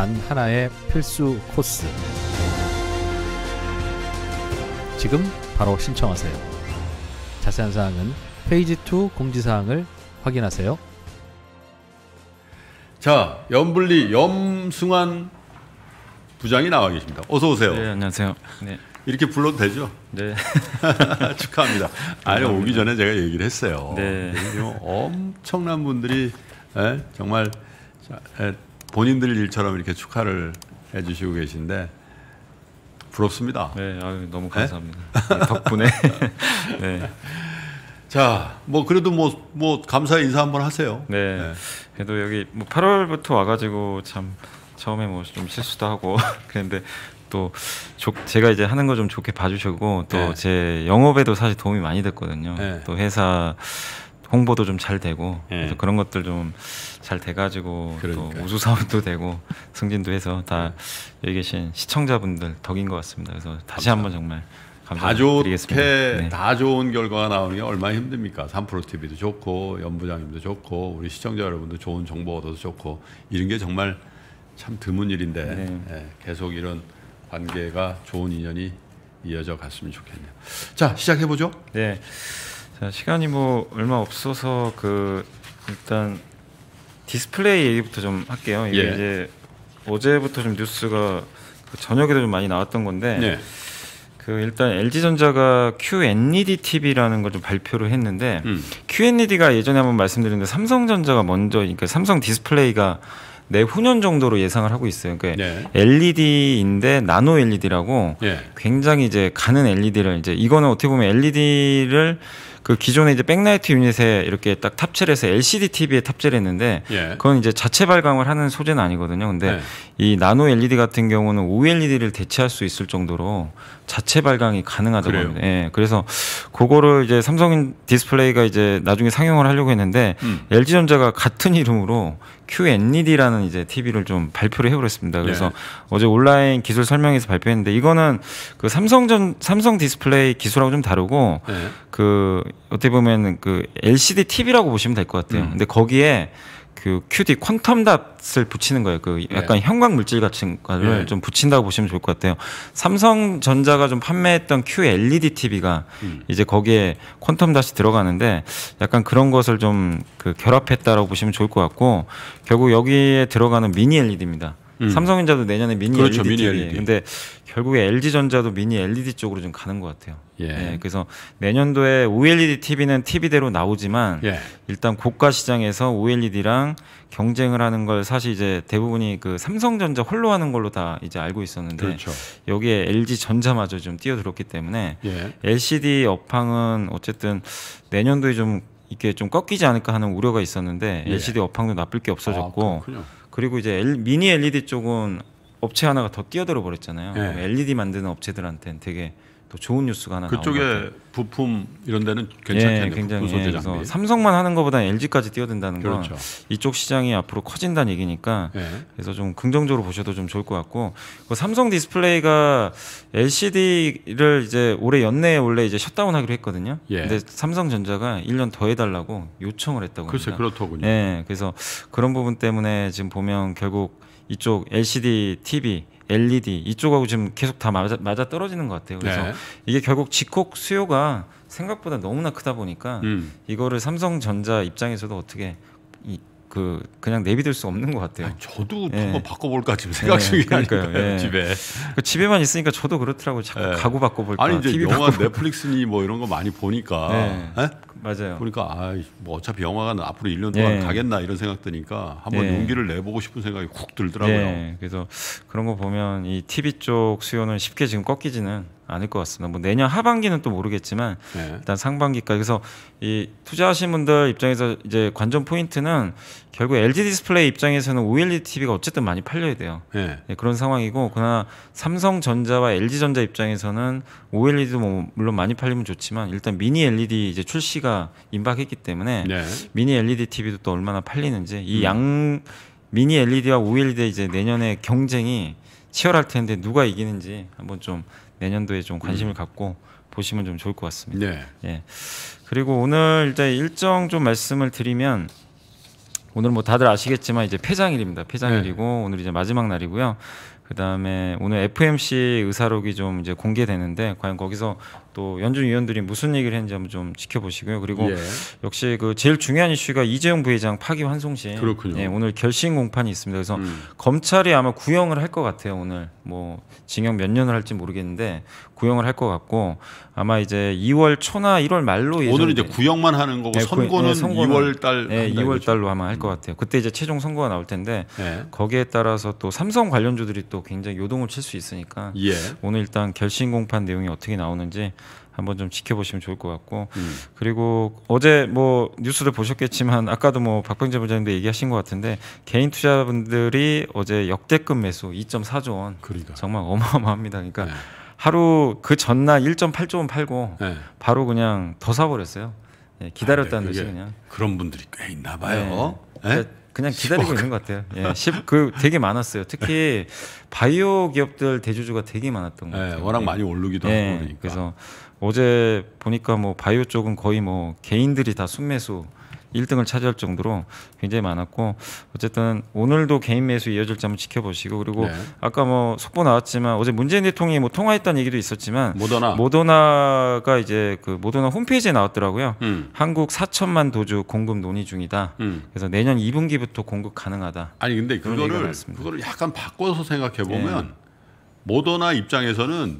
단 하나의 필수 코스. 지금 바로 신청하세요. 자세한 사항은 페이지 2 공지사항을 확인하세요. 자, 염불리 염승환 부장이 나와 계십니다. 어서 오세요. 네, 안녕하세요. 네. 이렇게 불러도 되죠? 네. 축하합니다. 아니, 오기 전에 제가 얘기를 했어요. 네. 엄청난 분들이 에, 예, 정말 자, 에, 예, 본인들 일처럼 이렇게 축하를 해주시고 계신데 부럽습니다. 네, 아유, 너무 네? 감사합니다. 네? 덕분에. 네. 자, 뭐 그래도 뭐뭐 뭐 감사 인사 한번 하세요. 네. 네. 그래도 여기 뭐 8월부터 와가지고 참 처음에 뭐 좀 실수도 하고 그런데 또 조, 제가 이제 하는 거 좀 좋게 봐주시고 또제 네. 영업에도 사실 도움이 많이 됐거든요. 네. 또 회사 홍보도 좀 잘 되고 예. 그래서 그런 것들 좀 잘 돼가지고 그러니까요. 또 우수 사업도 되고 승진도 해서 다 네. 여기 계신 시청자분들 덕인 것 같습니다. 그래서 다시 감사합니다. 한번 정말 다 좋게 네. 다 좋은 결과가 나오는 게 얼마나 힘듭니까? 3프로 TV도 좋고 연부장님도 좋고 우리 시청자 여러분도 좋은 정보 얻어서 좋고 이런 게 정말 참 드문 일인데 네. 예, 계속 이런 관계가 좋은 인연이 이어져 갔으면 좋겠네요. 자 시작해 보죠. 네. 자, 시간이 뭐 얼마 없어서 그 일단 디스플레이 얘기부터 좀 할게요. 이게 예. 이제 어제부터 좀 뉴스가 그 저녁에도 좀 많이 나왔던 건데 예. 그 일단 LG 전자가 QNED TV라는 걸 좀 발표를 했는데 음. QNED가 예전에 한번 말씀드렸는데 삼성전자가 먼저 그러니까 삼성 디스플레이가 내후년 정도로 예상을 하고 있어요. 그러니까 예. 네. LED인데 나노 LED라고 예. 굉장히 이제 가는 LED를 이제 이거는 어떻게 보면 LED를 그 기존에 이제 백라이트 유닛에 이렇게 딱 탑재를 해서 LCD TV에 탑재를 했는데 예. 그건 이제 자체 발광을 하는 소재는 아니거든요. 근데 네. 이 나노 LED 같은 경우는 OLED를 대체할 수 있을 정도로 자체 발광이 가능하다고 그래요? 합니다. 예. 그래서 그거를 이제 삼성 디스플레이가 이제 나중에 상용을 하려고 했는데 음. LG전자가 같은 이름으로 QNED라는 이제 TV를 좀 발표를 해버렸습니다. 네. 그래서 네. 어제 온라인 기술 설명에서 발표했는데 이거는 그 삼성전 삼성 디스플레이 기술하고 좀 다르고 네. 그 어떻게 보면 그 LCD TV라고 보시면 될 것 같아요. 음. 근데 거기에 그 QD 퀀텀 닷을 붙이는 거예요. 그 네. 약간 네. 형광 물질 같은 거를 네. 좀 붙인다고 보시면 좋을 것 같아요. 삼성전자가 좀 판매했던 QLED TV가 음. 이제 거기에 퀀텀 닷이 들어가는데 약간 그런 것을 좀 그 결합했다라고 보시면 좋을 것 같고 결국 여기에 들어가는 미니 LED입니다. 음. 삼성전자도 내년에 미니 그렇죠, LED. 미니 LED. 근데 결국에 LG 전자도 미니 LED 쪽으로 좀 가는 것 같아요. 예. 예 그래서 내년도에 OLED TV는 TV대로 나오지만 예. 일단 고가 시장에서 OLED랑 경쟁을 하는 걸 사실 이제 대부분이 그 삼성전자 홀로 하는 걸로 다 이제 알고 있었는데 그렇죠. 여기에 LG 전자마저 좀 뛰어들었기 때문에 예. LCD 업황은 어쨌든 내년도에 좀 이게 좀 꺾이지 않을까 하는 우려가 있었는데 예. LCD 업황도 나쁠 게 없어졌고 아, 그리고 이제 엘, 미니 LED 쪽은 업체 하나가 더 뛰어들어 버렸잖아요. 네. LED 만드는 업체들한테는 되게 또 좋은 뉴스가 하나 그쪽에 부품 이런 데는 괜찮겠네요. 예, 굉장히 예, 그래서 삼성만 하는 것보다 LG까지 뛰어든다는 건 그렇죠. 이쪽 시장이 앞으로 커진다는 얘기니까 예. 그래서 좀 긍정적으로 보셔도 좀 좋을 것 같고 그 삼성 디스플레이가 LCD를 이제 올해 연내에 원래 이제 셧다운하기로 했거든요. 예. 근데 삼성전자가 1년 더 해달라고 요청을 했다고 합니다. 글쎄 그렇더군요. 예, 그래서 그런 부분 때문에 지금 보면 결국 이쪽 LCD TV LED 이쪽하고 지금 계속 다 맞아, 맞아 떨어지는 것 같아요. 그래서 네. 이게 결국 직콕 수요가 생각보다 너무나 크다 보니까 음. 이거를 삼성전자 입장에서도 어떻게 이, 그 그냥 내비둘 수 없는 것 같아요. 아니, 저도 예. 한번 바꿔볼까 지금 예, 생각 중이니까요 예. 집에 그 집에만 있으니까 저도 그렇더라고 요 자꾸 예. 가구 바꿔볼까. 아니 이제 TV 영화 넷플릭스니 뭐 이런 거 많이 보니까 예. 맞아요. 그러니까 아뭐 이 어차피 영화관 앞으로 1년 동안 예. 가겠나 이런 생각 드니까 한번 예. 용기를 내보고 싶은 생각이 훅 들더라고요. 예. 그래서 그런 거 보면 이 TV 쪽 수요는 쉽게 지금 꺾이지는 않을 것 같습니다. 뭐 내년 하반기는 또 모르겠지만 네. 일단 상반기까지 그래서 이 투자하신 분들 입장에서 이제 관전 포인트는 결국 LG 디스플레이 입장에서는 OLED TV가 어쨌든 많이 팔려야 돼요. 네. 네, 그런 상황이고 그러나 삼성전자와 LG전자 입장에서는 OLED도 뭐 물론 많이 팔리면 좋지만 일단 미니 LED 이제 출시가 임박했기 때문에 네. 미니 LED TV도 또 얼마나 팔리는지 이양 음. 미니 LED와 OLED 이제 내년에 경쟁이 치열할 텐데 누가 이기는지 한번 좀 내년도에 좀 관심을 음. 갖고 보시면 좀 좋을 것 같습니다. 네. 예. 그리고 오늘 이제 일정 좀 말씀을 드리면 오늘 뭐 다들 아시겠지만 이제 폐장일입니다. 폐장일이고 네. 오늘 이제 마지막 날이고요. 그다음에 오늘 FMC 의사록이 좀 이제 공개되는데 과연 거기서 또 연준 위원들이 무슨 얘기를 했는지 한번 좀 지켜보시고요. 그리고 예. 역시 그 제일 중요한 이슈가 이재용 부회장 파기 환송심. 그렇군요. 예, 오늘 결심 공판이 있습니다. 그래서 음. 검찰이 아마 구형을 할 것 같아요. 오늘 뭐 징역 몇 년을 할지 모르겠는데 구형을 할 것 같고 아마 이제 2월 초나 1월 말로 예 오늘 이제 구형만 하는 거고 네, 선고는 네, 선고는 2월 달. 네, 2월 그렇죠? 달로 아마 할것 음. 같아요. 그때 이제 최종 선고가 나올 텐데 네. 거기에 따라서 또 삼성 관련주들이 또 굉장히 요동을 칠 수 있으니까 예. 오늘 일단 결심 공판 내용이 어떻게 나오는지 한번 좀 지켜보시면 좋을 것 같고 음. 그리고 어제 뭐 뉴스를 보셨겠지만 아까도 뭐 박병재 부장님도 얘기하신 것 같은데 개인 투자분들이 어제 역대급 매수 2.4조 원 그러니까. 정말 어마어마합니다. 그러니까 네. 하루 그 전날 1.8조 원 팔고 네. 바로 그냥 더 사버렸어요. 네, 기다렸다는 아, 네, 듯이 그냥 그런 분들이 꽤 있나 봐요. 네. 네? 그러 그러니까 그냥 기다리고 10억. 있는 것 같아요. 예, 10, 그 되게 많았어요. 특히 바이오 기업들 대주주가 되게 많았던 것 예, 같아요. 예, 워낙 많이 예. 오르기도 예, 하고 그러니까. 그래서 어제 보니까 뭐 바이오 쪽은 거의 뭐 개인들이 다 순매수 1등을 차지할 정도로 굉장히 많았고 어쨌든 오늘도 개인 매수 이어질 점을 지켜보시고 그리고 네. 아까 뭐 속보 나왔지만 어제 문재인 대통령이 뭐 통화했다는 얘기도 있었지만 모더나 모더나가 이제 그 모더나 홈페이지에 나왔더라고요. 음. 한국 4천만 도주 공급 논의 중이다. 음. 그래서 내년 2분기부터 공급 가능하다. 아니 근데 그거를 그거를 약간 바꿔서 생각해 보면 네. 모더나 입장에서는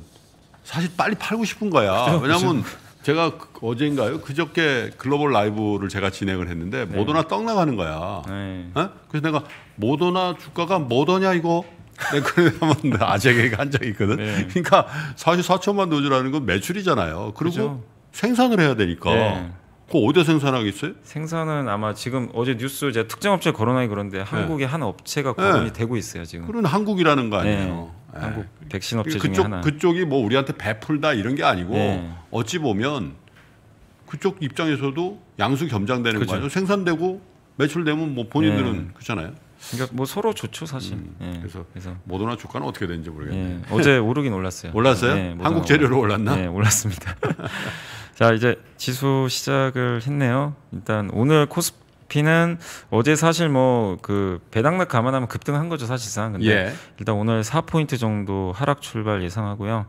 사실 빨리 팔고 싶은 거야. 왜냐하면 제가 그 어제인가요? 그저께 글로벌 라이브를 제가 진행을 했는데 네. 모더나 떡 나가는 거야. 네. 어? 그래서 내가 모더나 주가가 뭐더냐 이거. 내가 네, 그래 한번 아재에게 한 적이 있거든. 네. 그러니까 사실 4천만 도주라는 건 매출이잖아요. 그리고 그렇죠. 생산을 해야 되니까. 네. 그거 어디서 생산하겠어요? 생산은 아마 지금 어제 뉴스 제 특정 업체 거론하기 그런데 네. 한국의 한 업체가 네. 거론이 되고 있어요 지금. 그런 한국이라는 거 아니에요? 네. 한국 백신 업체 그 그쪽, 중에 하나. 그쪽이 뭐 우리한테 베풀다 이런 게 아니고 어찌 보면 그쪽 입장에서도 양수 겸장되는 그죠. 거아요 생산되고 매출되면 뭐 본인들은 그렇잖아요. 그러니까 뭐 서로 좋죠 사실. 음, 예. 그래서, 그래서 모더나 주가는 어떻게 되는지 모르겠네요. 예. 어제 오르긴 올랐어요. 올랐어요? 예, 한국 재료로 올랐나? 네, 올랐습니다. 자 이제 지수 시작을 했네요. 일단 오늘 코스피는 어제 사실 뭐 그 배당락 감안하면 급등한 거죠 사실상. 근데 예. 일단 오늘 4포인트 정도 하락 출발 예상하고요.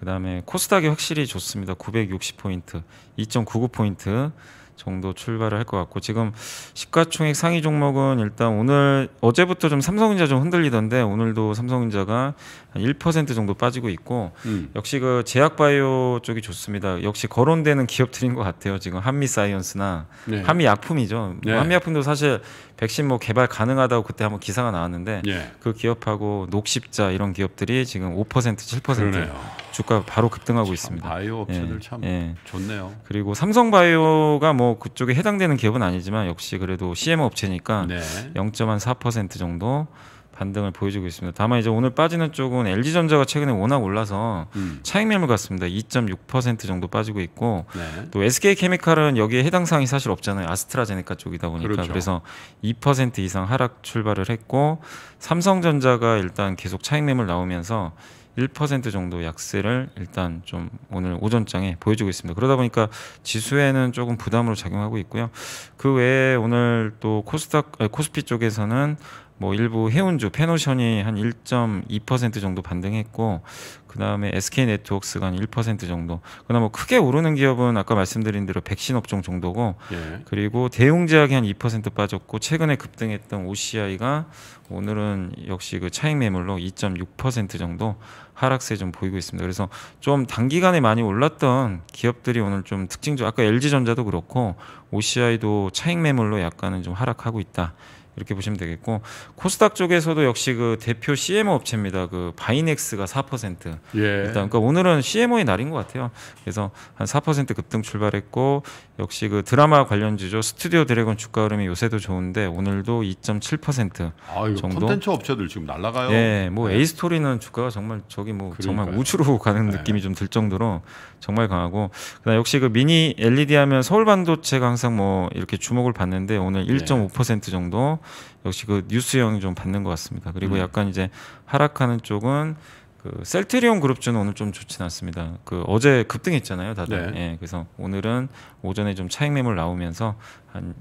그다음에 코스닥이 확실히 좋습니다. 960포인트, 2.99포인트. 정도 출발을 할 것 같고 지금 시가총액 상위 종목은 일단 오늘 어제부터 좀 삼성전자 좀 흔들리던데 오늘도 삼성전자가 한1% 정도 빠지고 있고 음. 역시 그 제약바이오 쪽이 좋습니다. 역시 거론되는 기업들인 것 같아요. 지금 한미사이언스나 네. 한미약품이죠. 네. 한미약품도 사실 백신 뭐 개발 가능하다고 그때 한번 기사가 나왔는데 네. 그 기업하고 녹십자 이런 기업들이 지금 5% 7% 그러네요. 주가 바로 급등하고 있습니다. 바이오 업체들 예, 참 예. 좋네요. 그리고 삼성바이오가 뭐 그쪽에 해당되는 기업은 아니지만 역시 그래도 CMO 업체니까 네. 0.4% 정도 반등을 보여주고 있습니다. 다만 이제 오늘 빠지는 쪽은 LG전자가 최근에 워낙 올라서 음. 차익 매물 같습니다. 2.6% 정도 빠지고 있고 네. 또 SK케미칼은 여기에 해당 사항이 사실 없잖아요. 아스트라제네카 쪽이다 보니까 그렇죠. 그래서2% 이상 하락 출발을 했고 삼성전자가 일단 계속 차익 매물 나오면서 1% 정도 약세를 일단 좀 오늘 오전장에 보여주고 있습니다. 그러다 보니까 지수에는 조금 부담으로 작용하고 있고요. 그 외에 오늘 또 코스닥 코스피 쪽에서는 뭐 일부 해운주 페노션이 한 1.2% 정도 반등했고 그 다음에 SK 네트웍스가 한 1% 정도. 그나마 뭐 크게 오르는 기업은 아까 말씀드린 대로 백신 업종 정도고 예. 그리고 대웅제약이 한 2% 빠졌고 최근에 급등했던 OCI가 오늘은 역시 그 차익 매물로 2.6% 정도 하락세 좀 보이고 있습니다. 그래서 좀 단기간에 많이 올랐던 기업들이 오늘 좀 특징적 아까 LG전자도 그렇고 OCI도 차익 매물로 약간은 좀 하락하고 있다. 이렇게 보시면 되겠고 코스닥 쪽에서도 역시 그 대표 CMO 업체입니다. 그 바이넥스가 4% 예. 일단 그러니까 오늘은 CMO의 날인 것 같아요. 그래서 한 4% 급등 출발했고 역시 그 드라마 관련주죠 스튜디오 드래곤 주가 흐름이 요새도 좋은데 오늘도 2.7% 아, 정도. 컨텐츠 업체들 지금 날라가요. 예, 뭐 네. A 스토리는 주가가 정말 저기 뭐 그러니까요. 정말 우주로 가는 네. 느낌이 좀 들 정도로 정말 강하고 그다음 역시 그 미니 LED 하면 서울 반도체가 항상 뭐 이렇게 주목을 받는데 오늘 1.5% 예. 네. 정도 역시 그 뉴스 영향 좀 받는 것 같습니다. 그리고 음. 약간 이제 하락하는 쪽은 그 셀트리온 그룹주는 오늘 좀 좋진 않습니다. 그 어제 급등했잖아요, 다들. 네. 예, 그래서 오늘은 오전에 좀 차익 매물 나오면서 한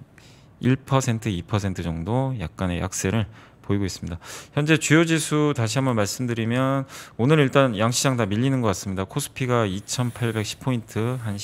1%, 2% 정도 약간의 약세를 보이고 있습니다. 현재 주요 지수 다시 한번 말씀드리면 오늘 일단 양시장 다 밀리는 것 같습니다. 코스피가 2,810포인트 한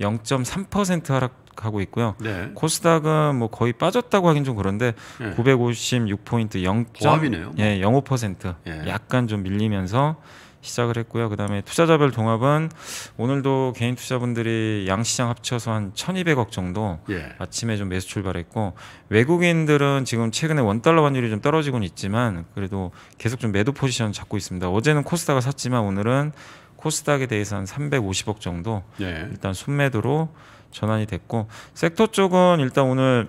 0.3% 하락 하고 있고요. 네. 코스닥은 뭐 거의 빠졌다고 하긴 좀 그런데 네. 956포인트 0. 보합이네요. 뭐. 예, 0.5% 예. 약간 좀 밀리면서 시작을 했고요. 그다음에 투자자별 동합은 오늘도 개인 투자분들이 양시장 합쳐서 한 1,200억 정도 예. 아침에 좀 매수 출발했고 외국인들은 지금 최근에 원 달러 환율이 좀 떨어지고는 있지만 그래도 계속 좀 매도 포지션 잡고 있습니다. 어제는 코스닥을 샀지만 오늘은 코스닥에 대해서 한 350억 정도 예. 일단 순매도로 전환이 됐고 섹터 쪽은 일단 오늘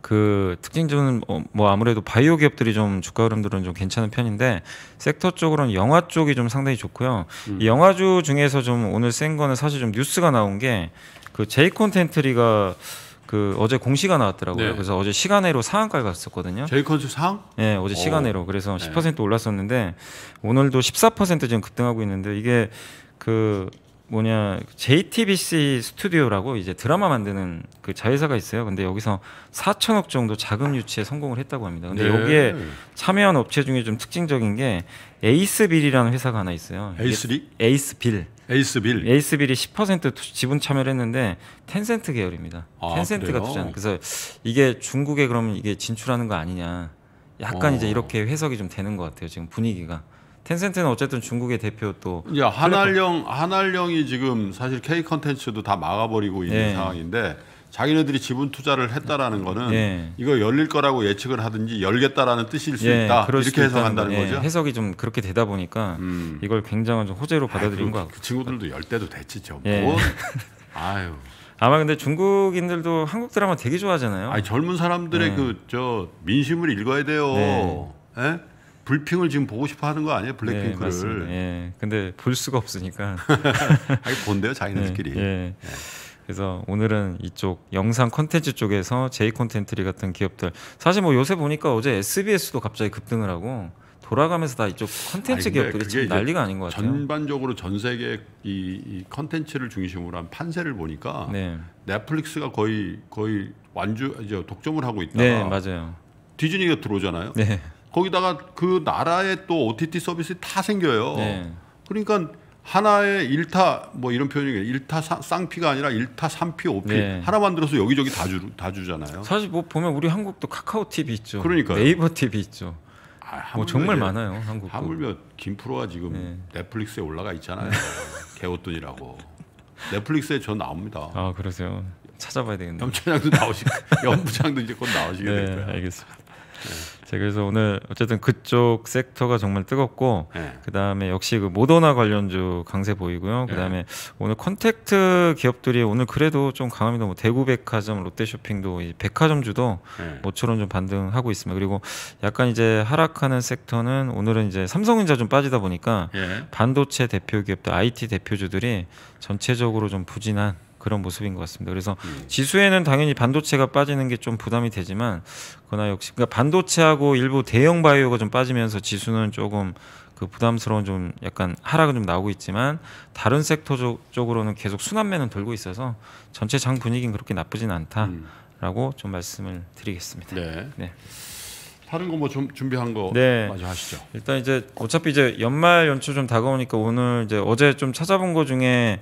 그 특징적인 어, 뭐 아무래도 바이오 기업들이 좀 주가 흐름들은 좀 괜찮은 편인데 섹터 쪽으로는 영화 쪽이 좀 상당히 좋고요. 음. 영화주 중에서 좀 오늘 센 거는 사실 좀 뉴스가 나온 게 그 제이 콘텐트리가 그 어제 공시가 나왔더라고요. 네. 그래서 어제 시간외로 상한가를 갔었거든요. 제이컨즈 상? 예, 어. 네, 어제 오. 시간외로 그래서 10% 네. 올랐었는데 오늘도 14% 지금 급등하고 있는데 이게 그 뭐냐 JTBC 스튜디오라고 이제 드라마 만드는 그 자회사가 있어요. 근데 여기서 4천억 정도 자금 유치에 성공을 했다고 합니다. 근데 네. 여기에 참여한 업체 중에 좀 특징적인 게 에이스빌이라는 회사가 하나 있어요. 에이스리? 에이스빌. 에이스빌. 에이스빌이 10% 지분 참여를 했는데 텐센트 계열입니다. 아, 텐센트가 투자한. 그래서 이게 중국에 그러면 이게 진출하는 거 아니냐. 약간 어. 이제 이렇게 해석이 좀 되는 것 같아요. 지금 분위기가. 텐센트는 어쨌든 중국의 대표 또 이제 한알령 한알령이 지금 사실 K 컨텐츠도 다 막아버리고 있는 예. 상황인데 자기네들이 지분 투자를 했다라는 거는 예. 이거 열릴 거라고 예측을 하든지 열겠다라는 뜻일 수 예, 있다 이렇게 해석한다는 예, 거죠. 해석이 좀 그렇게 되다 보니까 음. 이걸 굉장한 좀 호재로 받아들인 거같그 친구들도 열 때도 됐지 좀. 뭐? 예. 아유. 아마 근데 중국인들도 한국 드라마 되게 좋아하잖아요. 아니, 젊은 사람들의 예. 그저 민심을 읽어야 돼요. 네. 예? 불핑을 지금 보고 싶어 하는 거 아니에요? 네, 블랙핑크를. 네, 예. 근데 볼 수가 없으니까. 아니 본대요 자기네들끼리. 예. 예. 예. 그래서 오늘은 이쪽 영상 콘텐츠 쪽에서 제이 콘텐트리 같은 기업들 사실 뭐 요새 보니까 어제 SBS도 갑자기 급등을 하고 돌아가면서 다 이쪽 컨텐츠 기업들이 지금 난리가 아닌 것 같아요. 전반적으로 전 세계 이 컨텐츠를 중심으로 한 판세를 보니까 네. 넷플릭스가 거의 거의 완주 이제 독점을 하고 있다가 네, 맞아요. 디즈니가 들어오잖아요. 네. 거기다가 그 나라에 또 OTT 서비스 다 생겨요. 네. 그러니까 하나의 일타뭐 이런 표현이에요. 일타 쌍피가 아니라 일타삼피오피 네. 하나 만들어서 여기저기 다, 주, 다 주잖아요. 사실 뭐 보면 우리 한국도 카카오 TV 있죠. 그러니까 네이버 TV 있죠. 아, 뭐 정말 많아요 한국. 하물며 김프로가 지금 네. 넷플릭스에 올라가 있잖아요. 개호돈이라고. 넷플릭스에 전 나옵니다. 아 그러세요. 찾아봐야 되겠네요. 염차장도 나오시고 연부장도 이제 곧 나오시게 네, 될 거예요. 알겠습니다. 네. 그래서 오늘 어쨌든 그쪽 섹터가 정말 뜨겁고 네. 그다음에 역시 그 모더나 관련주 강세 보이고요. 예. 그다음에 네. 오늘 컨택트 기업들이 오늘 그래도 좀 강합니다. 뭐 대구백화점, 롯데쇼핑도 이 백화점주도 네. 모처럼 좀 반등하고 있습니다. 그리고 약간 이제 하락하는 섹터는 오늘은 이제 삼성전자 좀 빠지다 보니까 반도체 대표 기업들, IT 대표주들이 전체적으로 좀 부진한 그런 모습인 것 같습니다. 그래서 예. 지수에는 당연히 반도체가 빠지는 게 좀 부담이 되지만 그러나 역시 그러니까 반도체하고 일부 대형 바이오가 좀 빠지면서 지수는 조금 그 부담스러운 좀 약간 하락은 좀 나오고 있지만 다른 섹터 쪽으로는 계속 순환매는 돌고 있어서 전체 장 분위기는 그렇게 나쁘진 않다라고 음. 좀 말씀을 드리겠습니다. 네. 네. 다른 거 뭐 좀 준비한 거 네. 마저 하시죠. 일단 이제 어차피 이제 연말 연초 좀 다가오니까 오늘 이제 어제 좀 찾아본 거 중에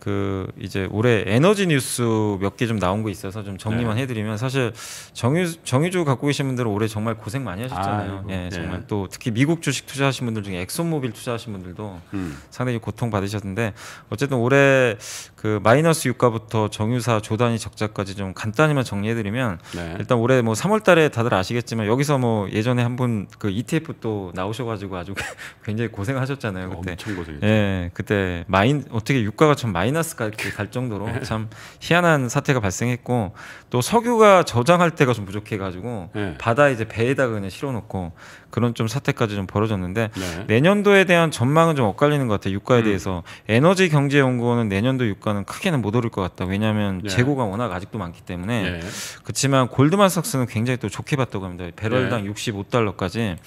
그 이제 올해 에너지 뉴스 몇 개 좀 나온 거 있어서 좀 정리만 네. 해드리면 사실 정유 정유주 갖고 계신 분들은 올해 정말 고생 많이 하셨잖아요. 예, 네, 정말 또 특히 미국 주식 투자하신 분들 중에 엑소모빌 투자하신 분들도 음. 상당히 고통 받으셨는데 어쨌든 올해 그 마이너스 유가부터 정유사 조단위 적자까지 좀 간단히만 정리해드리면 네. 일단 올해 뭐 3월달에 다들 아시겠지만 여기서 뭐 예전에 한번 그 ETF 또 나오셔가지고 아주 굉장히 고생하셨잖아요 그때. 엄청 고생했죠. 예, 그때 마인 어떻게 유가가 참 마이너스까지 갈 정도로 네. 참 희한한 사태가 발생했고 또 석유가 저장할 때가 좀 부족해가지고 네. 바다 이제 배에다가 그냥 실어놓고 그런 좀 사태까지 좀 벌어졌는데 네. 내년도에 대한 전망은 좀 엇갈리는 것 같아요 유가에 음. 대해서 에너지 경제 연구원은 내년도 유가는 크게는 못 오를 것 같다. 왜냐하면 네. 재고가 워낙 아직도 많기 때문에 네. 그렇지만 골드만삭스는 굉장히 또 좋게 봤다고 합니다. 배럴 배당 65달러까지.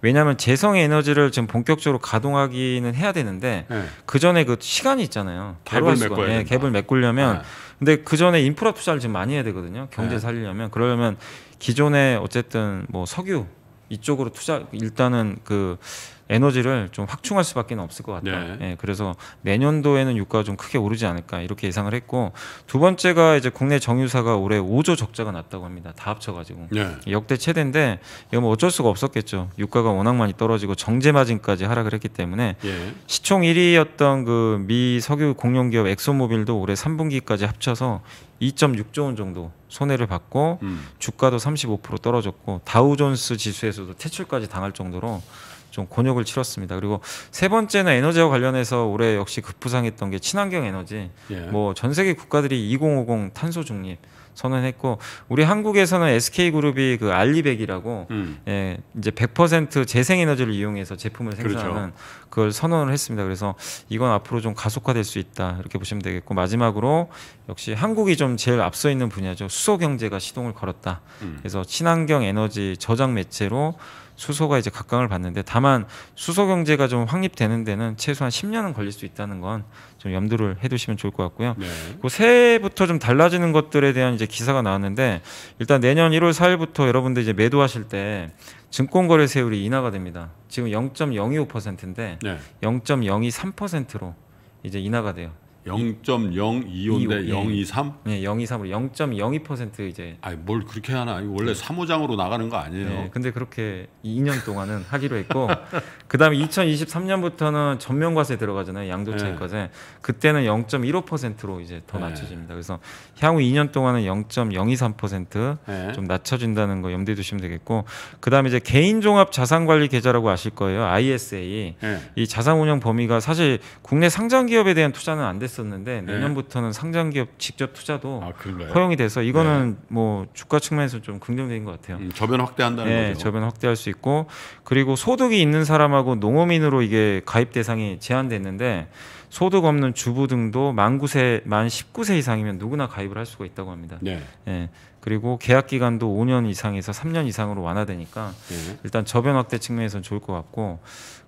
왜냐하면 재성 에너지를 지금 본격적으로 가동하기는 해야 되는데 네. 그 전에 그 시간이 있잖아요. 바로 할 수가 네, 갭을 메꾸려면 네. 근데 그 전에 인프라 투자를 지금 많이 해야 되거든요. 경제 네. 살리려면 그러려면 기존에 어쨌든 뭐 석유 이쪽으로 투자 일단은 그 에너지를 좀 확충할 수밖에 없을 것 같다. 네. 예, 그래서 내년도에는 유가가 좀 크게 오르지 않을까 이렇게 예상을 했고 두 번째가 이제 국내 정유사가 올해 5조 적자가 났다고 합니다. 다 합쳐가지고 네. 역대 최대인데 이거 뭐 어쩔 수가 없었겠죠. 유가가 워낙 많이 떨어지고 정제 마진까지 하락을 했기 때문에 예. 시총 1위였던 그 미 석유 공룡기업 엑소모빌도 올해 3분기까지 합쳐서 2.6조 원 정도 손해를 받고 음. 주가도 35% 떨어졌고 다우존스 지수에서도 퇴출까지 당할 정도로 좀 곤욕을 치렀습니다. 그리고 세 번째는 에너지와 관련해서 올해 역시 급부상했던 게 친환경 에너지. 예. 뭐전 세계 국가들이 2050 탄소 중립 선언했고 우리 한국에서는 SK 그룹이 그 알리백이라고 음. 예, 이제 100% 재생 에너지를 이용해서 제품을 그렇죠. 생산하는 그렇죠. 그걸 선언을 했습니다. 그래서 이건 앞으로 좀 가속화될 수 있다 이렇게 보시면 되겠고 마지막으로 역시 한국이 좀 제일 앞서 있는 분야죠 수소 경제가 시동을 걸었다. 음. 그래서 친환경 에너지 저장 매체로 수소가 이제 각광을 받는데 다만 수소 경제가 좀 확립되는 데는 최소한 10년은 걸릴 수 있다는 건 좀 염두를 해두시면 좋을 것 같고요. 네. 그 새해부터 좀 달라지는 것들에 대한 이제 기사가 나왔는데 일단 내년 1월 4일부터 여러분들 이제 매도하실 때 증권 거래 세율이 인하가 됩니다. 지금 0.025%인데 네. 0.023%로 이제 인하가 돼요. 0.025대 023? 예. 네, 023으로 0.02% 이제. 아니 뭘 그렇게 하나? 원래 네. 사무장으로 나가는 거 아니에요? 네, 근데 그렇게 2년 동안은 하기로 했고, 그다음에 2023년부터는 전면 과세 들어가잖아요, 양도 차익과세. 네. 그때는 0.15%로 이제 더 네. 낮춰집니다. 그래서 향후 2년 동안은 0.023%좀 네. 낮춰준다는거 염두에 두시면 되겠고, 그다음에 이제 개인 종합 자산 관리 계좌라고 아실 거예요, ISA. 이 자산 운용 범위가 사실 국내 상장 기업에 대한 투자는 안 됐어요. 했었는데 네. 내년부터는 네. 상장 기업 직접 투자도 아, 허용이 돼서 이거는 네. 뭐 주가 측면에서 좀 긍정적인 것 같아요. 음, 저변 확대한다는 네, 거죠. 저변 확대할 수 있고 그리고 소득이 있는 사람하고 농어민으로 이게 가입 대상이 제한됐는데 소득 없는 주부 등도 만 9세 만 19세 이상이면 누구나 가입을 할 수가 있다고 합니다. 네. 예. 그리고 계약 기간도 5년 이상에서 3년 이상으로 완화되니까 네. 일단 저변 확대 측면에서는 좋을 것 같고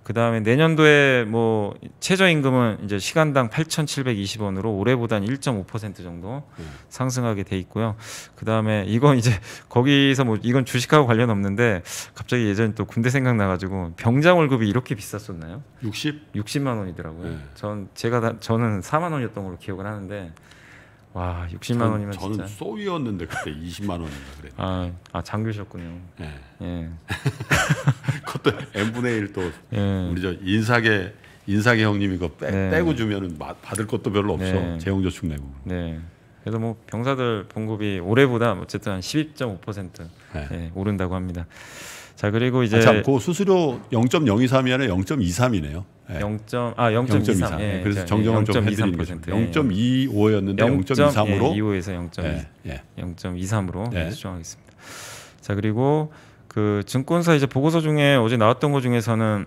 그다음에 내년도에 뭐 최저임금은 이제 시간당 8,720원으로 올해보단 1.5% 정도 상승하게 돼 있고요. 그다음에 이건 이제 거기서 뭐 이건 주식하고 관련 없는데 갑자기 예전에 또 군대 생각 나 가지고 병장 월급이 이렇게 비쌌었나요? 60 60만 원이더라고요. 네. 전 제가 다, 저는 4만 원이었던 걸로 기억을 하는데 와 60만 원이면 저는 진짜. 소위였는데 그때 20만 원인가 그랬는 아, 아 장교셨군요. 예. 예. 그것도 n 분의 1또 예. 우리 저 인사계 인사계 형님이 그 빼, 네. 고 주면은 받을 것도 별로 네. 없어 네. 재용저축 내고. 네. 그래서 뭐 병사들 봉급이 올해보다 어쨌든 한12.5% 네. 예, 오른다고 합니다. 자 그리고 이제 아, 참그 수수료 0.023이 아니라 0.23이네요. 네. 0. 아 0.23. 예, 예, 그래서 예, 정정을 좀 해드리는 거죠. 0.25였는데 0.23으로 예, 2에서 0.2, 예, 0.23으로 예. 수정하겠습니다. 예. 자 그리고 그 증권사 이제 보고서 중에 어제 나왔던 것 중에서는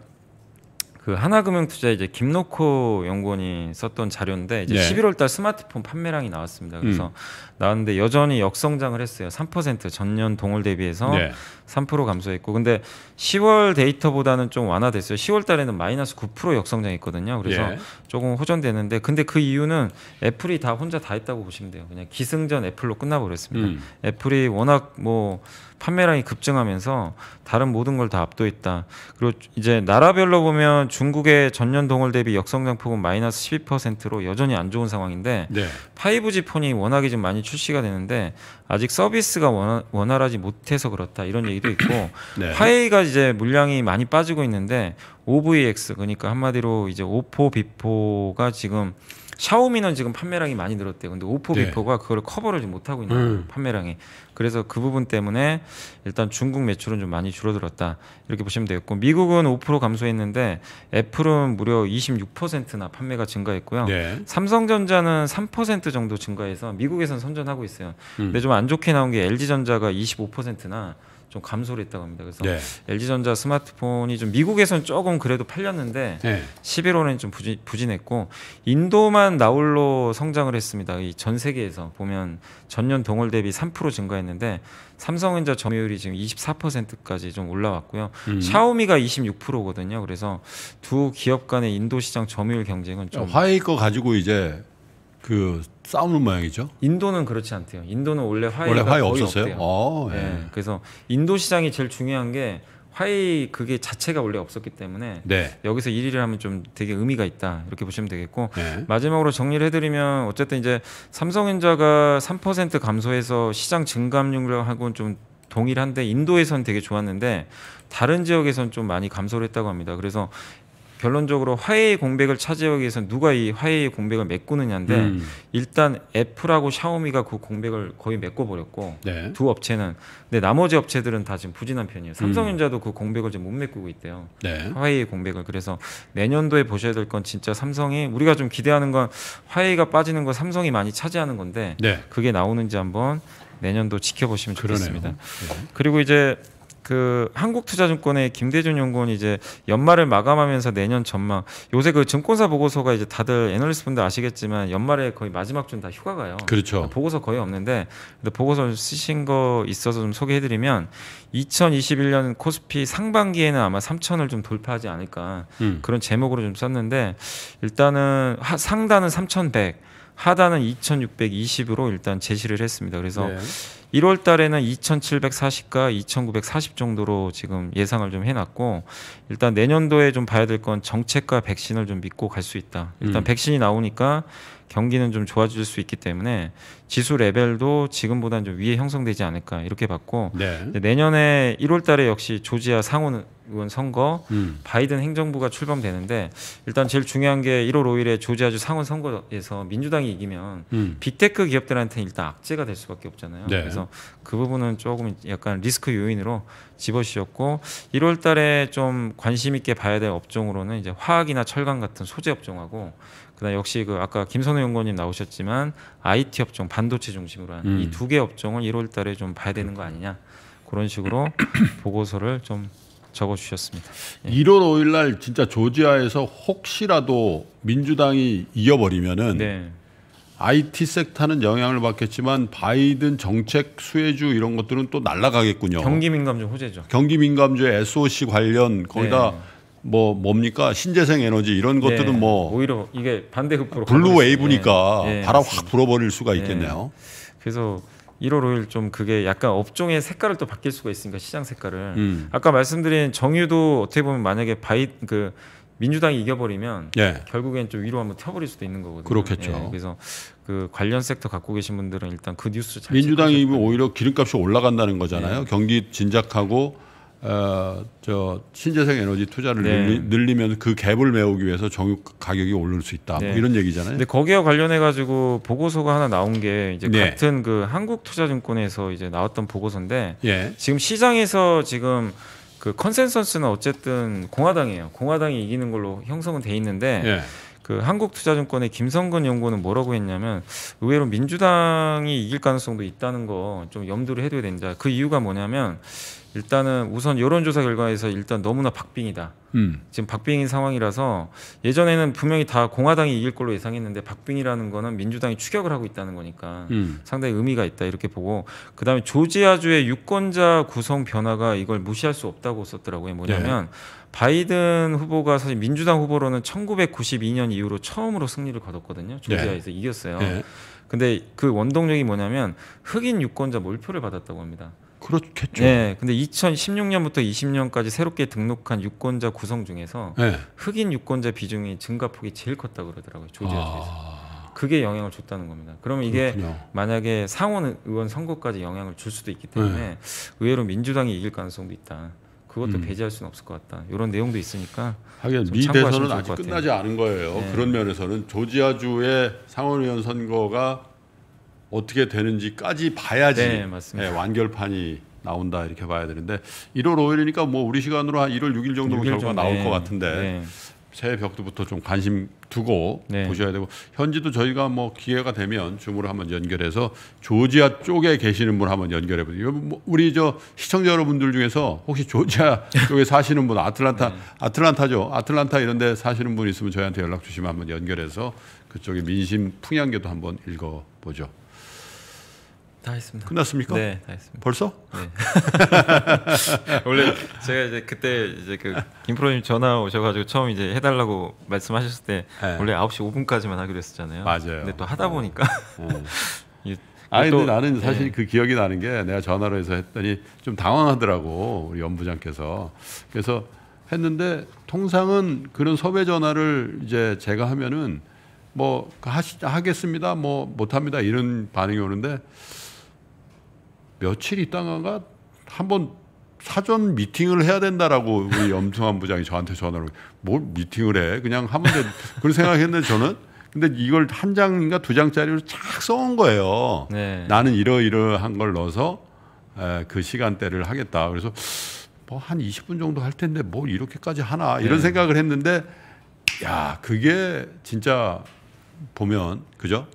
그 하나금융투자 이제 김노코 연구원이 썼던 자료인데 이제 네. 11월달 스마트폰 판매량이 나왔습니다. 그래서 음. 나왔는데 여전히 역성장을 했어요. 3% 전년 동월 대비해서 네. 3% 감소했고, 근데 10월 데이터보다는 좀 완화됐어요. 10월달에는 마이너스 9% 역성장했거든요. 그래서 예. 조금 호전되는데, 근데 그 이유는 애플이 다 혼자 다 했다고 보시면 돼요. 그냥 기승전 애플로 끝나버렸습니다. 음. 애플이 워낙 뭐 판매량이 급증하면서 다른 모든 걸 다 압도했다. 그리고 이제 나라별로 보면 중국의 전년 동월 대비 역성장 폭은 마이너스 12%로 여전히 안 좋은 상황인데 네. 5G 폰이 워낙에 좀 많이 출시가 되는데 아직 서비스가 원활, 원활하지 못해서 그렇다 이런 얘기도 있고 네. 화웨이가 이제 물량이 많이 빠지고 있는데 OVX 그러니까 한마디로 이제 오포 비포가 지금 샤오미는 지금 판매량이 많이 늘었대요. 근데 오포 네. 비포가 그걸 커버를 좀 못하고 있는 음. 판매량이. 그래서 그 부분 때문에 일단 중국 매출은 좀 많이 줄어들었다. 이렇게 보시면 되겠고 미국은 5% 감소했는데 애플은 무려 26%나 판매가 증가했고요. 네. 삼성전자는 3% 정도 증가해서 미국에선 선전하고 있어요. 음. 근데 좀 안 좋게 나온 게 LG전자가 25%나 좀 감소를 했다고 합니다. 그래서 네. LG전자 스마트폰이 좀 미국에선 조금 그래도 팔렸는데 네. 11월에는 좀 부진, 부진했고 인도만 나홀로 성장을 했습니다. 이 전 세계에서 보면 전년 동월 대비 3% 증가했는데 삼성전자 점유율이 지금 24%까지 좀 올라왔고요. 음. 샤오미가 26%거든요. 그래서 두 기업 간의 인도 시장 점유율 경쟁은 좀 화이거 가지고 이제 그 싸우는 모양이죠. 인도는 그렇지 않대요. 인도는 원래 화해가 원래 화해 없었어요. 오, 아, 예. 네. 그래서 인도 시장이 제일 중요한 게 화해 그게 자체가 원래 없었기 때문에 네. 여기서 1위를 하면 좀 되게 의미가 있다 이렇게 보시면 되겠고 네. 마지막으로 정리를 해드리면 어쨌든 이제 삼성전자가 3% 감소해서 시장 증감률하고는 좀 동일한데 인도에선 되게 좋았는데 다른 지역에선 좀 많이 감소를 했다고 합니다. 그래서 결론적으로 화웨이 공백을 차지하기 위해서 누가 이화웨이 공백을 메꾸느냐인데 음. 일단 애플하고 샤오미가 그 공백을 거의 메꿔버렸고 네. 두 업체는 근데 나머지 업체들은 다 지금 부진한 편이에요. 삼성전자도 음. 그 공백을 지금 못 메꾸고 있대요. 네. 화웨이 공백을 그래서 내년도에 보셔야 될 건 진짜 삼성이 우리가 좀 기대하는 건화웨이가 빠지는 건 삼성이 많이 차지하는 건데 네. 그게 나오는지 한번 내년도 지켜보시면 좋겠습니다. 네 그리고 이제 그 한국투자증권의 김대준 연구원이 이제 연말을 마감하면서 내년 전망 요새 그 증권사 보고서가 이제 다들 애널리스트 분들 아시겠지만 연말에 거의 마지막 주다 휴가가요. 그렇죠. 그러니까 보고서 거의 없는데 보고서 쓰신 거 있어서 좀 소개해드리면 2021년 코스피 상반기에는 아마 3천을 좀 돌파하지 않을까 음. 그런 제목으로 좀 썼는데 일단은 하, 상단은 3,100. 하단은 2,620으로 일단 제시를 했습니다. 그래서 네. 1월 달에는 2,740과 2,940 정도로 지금 예상을 좀 해놨고 일단 내년도에 좀 봐야 될 건 정책과 백신을 좀 믿고 갈 수 있다. 일단 음. 백신이 나오니까 경기는 좀 좋아질 수 있기 때문에 지수 레벨도 지금보다는 좀 위에 형성되지 않을까 이렇게 봤고 네. 내년에 1월 달에 역시 조지아 상호 의원 선거, 음. 바이든 행정부가 출범되는데 일단 제일 중요한 게 1월 5일에 조지아주 상원 선거에서 민주당이 이기면 음. 빅테크 기업들한테 일단 악재가 될 수밖에 없잖아요. 네. 그래서 그 부분은 조금 약간 리스크 요인으로 집어주셨고 1월 달에 좀 관심 있게 봐야 될 업종으로는 이제 화학이나 철강 같은 소재 업종하고 그다음 역시 그 아까 김선호 연구원님 나오셨지만 IT 업종 반도체 중심으로 한 이 두개 음. 업종을 1월 달에 좀 봐야 되는 거 아니냐. 그런 식으로 보고서를 좀 적어주셨습니다. 예. 1월 5일 날 진짜 조지아에서 혹시라도 민주당이 이겨버리면은 네. IT 섹터는 영향을 받겠지만 바이든 정책 수혜주 이런 것들은 또 날아가겠군요. 경기 민감주 호재죠. 경기 민감주의 SOC 관련 거기다 네. 뭐 뭡니까 신재생 에너지 이런 것들은 네. 뭐 오히려 이게 반대급부로 블루 웨이브니까 네. 바람 네. 확 불어버릴 수가 네. 있겠네요. 그래서 1월 5일 좀 그게 약간 업종의 색깔을 또 바뀔 수가 있으니까 시장 색깔을 음. 아까 말씀드린 정유도 어떻게 보면 만약에 바이 그 민주당이 이겨버리면 예. 결국엔 좀 위로 한번 튀어버릴 수도 있는 거거든요. 그렇겠죠. 예, 그래서 그 관련 섹터 갖고 계신 분들은 일단 그 뉴스 잘 민주당이 뭐 오히려 기름값이 올라간다는 거잖아요. 예. 경기 진작하고 어, 저 신재생 에너지 투자를 네. 늘리, 면그 갭을 메우기 위해서 정유 가격이 오를 수 있다. 뭐 네. 뭐 이런 얘기잖아요. 근데 거기와 관련해 가지고 보고서가 하나 나온 게 이제 네. 같은 그 한국투자증권에서 이제 나왔던 보고서인데 예. 지금 시장에서 지금 그 컨센서스는 어쨌든 공화당이에요. 공화당이 이기는 걸로 형성은 돼 있는데 예. 그 한국투자증권의 김성근 연구원은 뭐라고 했냐면 의외로 민주당이 이길 가능성도 있다는 거 좀 염두를 해둬야 된다. 그 이유가 뭐냐면 일단은 우선 여론조사 결과에서 일단 너무나 박빙이다. 음. 지금 박빙인 상황이라서 예전에는 분명히 다 공화당이 이길 걸로 예상했는데 박빙이라는 거는 민주당이 추격을 하고 있다는 거니까 음. 상당히 의미가 있다 이렇게 보고 그다음에 조지아주의 유권자 구성 변화가 이걸 무시할 수 없다고 썼더라고요. 뭐냐면 네. 바이든 후보가 사실 민주당 후보로는 1992년 이후로 처음으로 승리를 거뒀거든요. 네. 조지아에서 네. 이겼어요. 네. 근데 그 원동력이 뭐냐면 흑인 유권자 몰표를 받았다고 합니다. 그렇겠죠. 네, 근데 2016년부터 20년까지 새롭게 등록한 유권자 구성 중에서 네. 흑인 유권자 비중이 증가폭이 제일 컸다 그러더라고요 조지아주에서. 아... 그게 영향을 줬다는 겁니다. 그러면 이게 그렇군요. 만약에 상원 의원 선거까지 영향을 줄 수도 있기 때문에 네. 의외로 민주당이 이길 가능성도 있다. 그것도 음. 배제할 수는 없을 것 같다. 이런 내용도 있으니까. 하긴 미 대선은 아직 끝나지 않은 거예요. 네. 그런 면에서는 조지아주의 상원의원 선거가 어떻게 되는지까지 봐야지 네, 맞습니다. 네, 완결판이 나온다 이렇게 봐야 되는데 1월 5일이니까 뭐 우리 시간으로 한 1월 6일 정도 결과 가 나올 네. 것 같은데 네. 새해 벽두부터 좀 관심 두고 네. 보셔야 되고 현지도 저희가 뭐 기회가 되면 줌으로 한번 연결해서 조지아 쪽에 계시는 분 한번 연결해 보세요. 뭐 우리 저 시청자 여러분들 중에서 혹시 조지아 쪽에 사시는 분 아틀란타 네. 아틀란타죠 아틀란타 이런데 사시는 분 있으면 저희한테 연락 주시면 한번 연결해서 그쪽에 민심 풍향계도 한번 읽어보죠. 다 했습니다. 끝났습니까? 네, 다 했습니다. 벌써? 네. 원래 제가 이제 그때 이제 그 김프로님 전화 오셔가지고 처음 이제 해달라고 말씀하셨을 때 네. 원래 9시 5분까지만 하기로 했었잖아요. 맞아요. 근데 또 하다 네. 보니까. 아니 근데 나는 네. 사실 네. 그 기억이 나는 게 내가 전화로 해서 했더니 좀 당황하더라고 우리 연부장께서 그래서 했는데 통상은 그런 섭외 전화를 이제 제가 하면은 뭐 그 하시, 하겠습니다 뭐 못합니다 이런 반응이 오는데 며칠 있다가 한 번 사전 미팅을 해야 된다라고 우리 염승환 부장이 저한테 전화를 뭘 미팅을 해 그냥 한번 돼 그런 생각했는데 저는 근데 이걸 한 장인가 두 장짜리로 착 써온 거예요. 네. 나는 이러이러한 걸 넣어서 에, 그 시간대를 하겠다. 그래서 뭐 한 20분 정도 할 텐데 뭘 이렇게까지 하나 이런 네. 생각을 했는데 야 그게 진짜 보면 그죠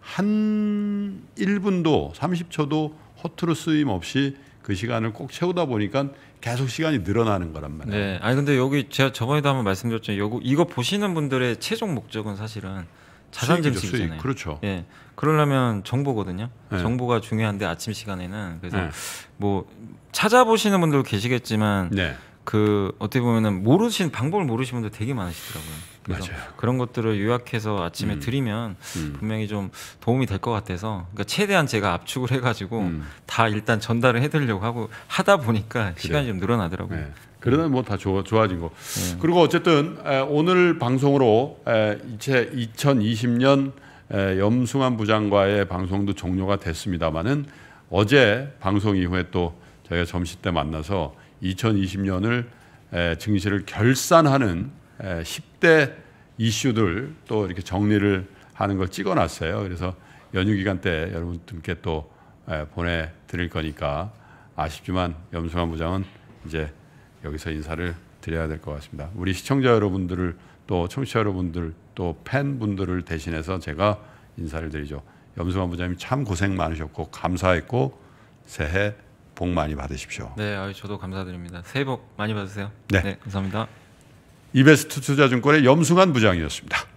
한 1분도 30초도 허투루 쓰임 없이 그 시간을 꼭 채우다 보니까 계속 시간이 늘어나는 거란 말이에요. 네. 아니 근데 여기 제가 저번에도 한번 말씀드렸죠. 요거 이거 보시는 분들의 최종 목적은 사실은 자산 증식이잖아요. 수익. 그렇죠. 예. 그러려면 정보거든요. 네. 정보가 중요한데 아침 시간에는 그래서 네. 뭐 찾아보시는 분들 도 계시겠지만 네. 그 어떻게 보면은 모르신 방법을 모르시는 분들 되게 많으시더라고요. 그래서 맞아요. 그런 것들을 요약해서 아침에 음. 드리면 음. 분명히 좀 도움이 될 것 같아서 그러니까 최대한 제가 압축을 해가지고 음. 다 일단 전달을 해드리려고 하고 하다 보니까 그래. 시간이 좀 늘어나더라고요. 네. 그러다 뭐 다 좋아진 거. 네. 그리고 어쨌든 오늘 방송으로 이제 2020년 염승환 부장과의 방송도 종료가 됐습니다만은 어제 방송 이후에 또 저희가 점심 때 만나서 2020년을 증시를 결산하는 10대 이슈들 또 이렇게 정리를 하는 걸 찍어놨어요. 그래서 연휴 기간 때 여러분께 들또 보내드릴 거니까 아쉽지만 염승환 부장은 이제 여기서 인사를 드려야 될 것 같습니다. 우리 시청자 여러분들을 또 청취자 여러분들 또 팬분들을 대신해서 제가 인사를 드리죠. 염승환 부장님 참 고생 많으셨고 감사했고 새해 복 많이 받으십시오. 네, 아유, 저도 감사드립니다. 새해 복 많이 받으세요. 네, 네 감사합니다. 이베스트 투자증권의 염승환 부장이었습니다.